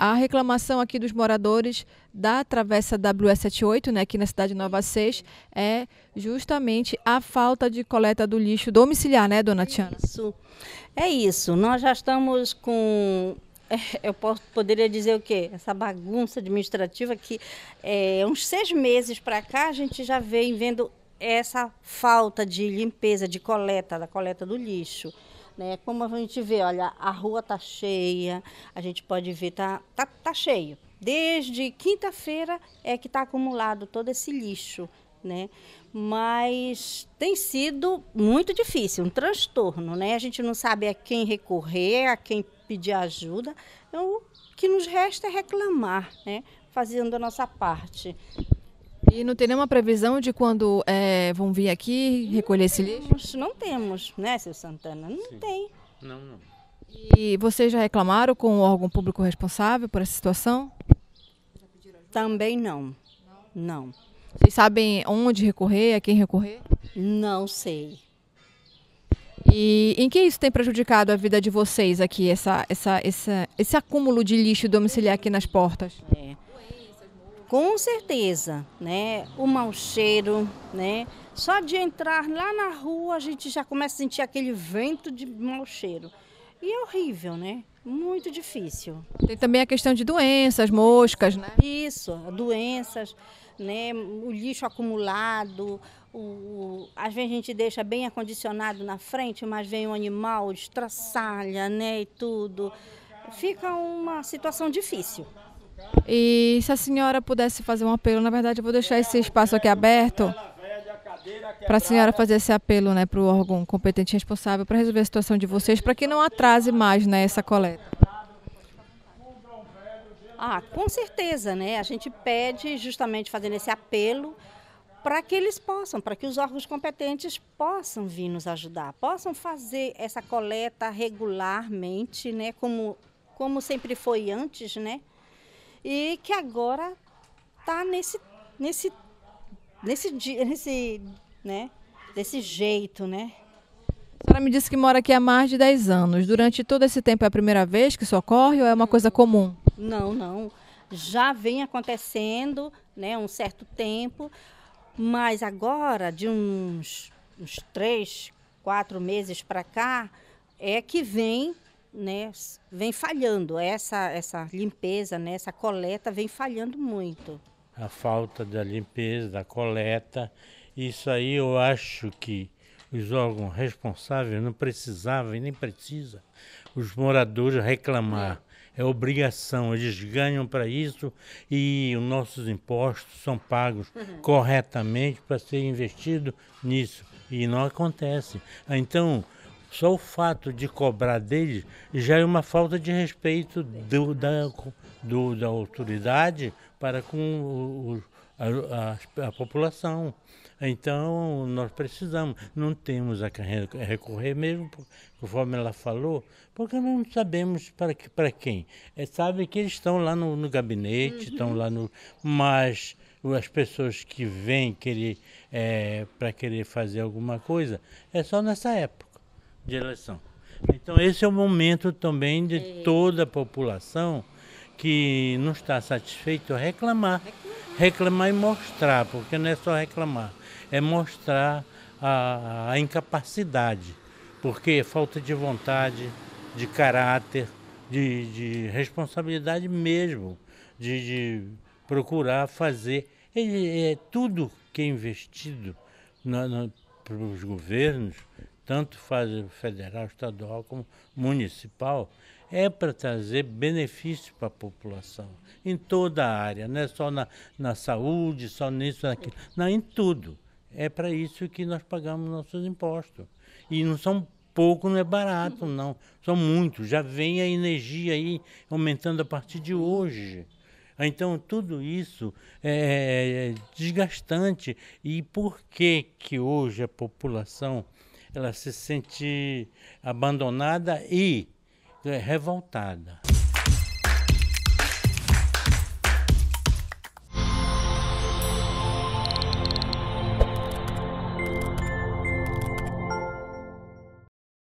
A reclamação aqui dos moradores da Travessa WE78, né, aqui na cidade Nova 6, é justamente a falta de coleta do lixo domiciliar, né, dona Tiana? Isso. É isso. Nós já estamos com é, eu posso, poderia dizer o quê? Essa bagunça administrativa que é, uns seis meses para cá a gente já vem vendo essa falta de limpeza, de coleta, da coleta do lixo. Né? Como a gente vê, olha, a rua tá cheia, a gente pode ver, tá, tá, tá cheio. Desde quinta-feira é que está acumulado todo esse lixo, né? Mas tem sido muito difícil, um transtorno, né? A gente não sabe a quem recorrer, a quem pedir ajuda. Então, o que nos resta é reclamar, né? Fazendo a nossa parte. E não tem nenhuma previsão de quando é, vão vir aqui recolher não esse temos, lixo? Não temos, né, seu Santana? Não Sim. tem. Não, não. E vocês já reclamaram com o órgão público responsável por essa situação? Também não. Não. Vocês sabem onde recorrer, a quem recorrer? Não sei. E em que isso tem prejudicado a vida de vocês aqui, essa, essa, essa, esse acúmulo de lixo domiciliar aqui nas portas? É. Com certeza, né? O mau cheiro, né? Só de entrar lá na rua a gente já começa a sentir aquele vento de mau cheiro. E é horrível, né? Muito difícil. Tem também a questão de doenças, moscas, né? Isso, doenças, né? O lixo acumulado, o, às vezes a gente deixa bem acondicionado na frente, mas vem um animal, estraçalha, né? E tudo. Fica uma situação difícil. E se a senhora pudesse fazer um apelo, na verdade eu vou deixar esse espaço aqui aberto para a senhora fazer esse apelo né, para o órgão competente e responsável para resolver a situação de vocês, para que não atrase mais né, essa coleta. Ah, com certeza, né? A gente pede justamente fazendo esse apelo para que eles possam, para que os órgãos competentes possam vir nos ajudar, possam fazer essa coleta regularmente, né? Como, como sempre foi antes, né? e que agora tá nesse nesse nesse nesse, né, desse jeito, né? A senhora me disse que mora aqui há mais de 10 anos. Durante todo esse tempo é a primeira vez que isso ocorre ou é uma coisa comum? Não, não. Já vem acontecendo, né, um certo tempo, mas agora de uns uns 3, 4 meses para cá é que vem né, vem falhando. Essa, essa limpeza, né, essa coleta vem falhando muito. A falta da limpeza, da coleta, isso aí eu acho que os órgãos responsáveis não precisavam e nem precisa os moradores reclamar. É, obrigação, eles ganham para isso e os nossos impostos são pagos uhum. corretamente para ser investido nisso. E não acontece. Então, só o fato de cobrar deles já é uma falta de respeito do, da, do, da autoridade para com o, a, a, a população. Então, nós precisamos. Não temos a recorrer mesmo, conforme ela falou, porque não sabemos para, que, para quem. É, sabe que eles estão lá no, no gabinete, uhum. estão lá no. Mas as pessoas que vêm querer, é, para querer fazer alguma coisa, é só nessa época de eleição. Então, esse é o momento também de é. toda a população que não está satisfeito reclamar. Reclamar e mostrar, porque não é só reclamar, é mostrar a, a incapacidade, porque é falta de vontade, de caráter, de, de responsabilidade mesmo, de, de procurar fazer. é, é tudo que é investido para os governos tanto faz federal, estadual como municipal, é para trazer benefício para a população, em toda a área, não é só na, na saúde, só nisso, naquilo, não, em tudo. É para isso que nós pagamos nossos impostos. E não são pouco, não é barato, não. São muitos. Já vem a energia aí aumentando a partir de hoje. Então, tudo isso é, é, é desgastante. E por que que hoje a população ela se sente abandonada e é, revoltada.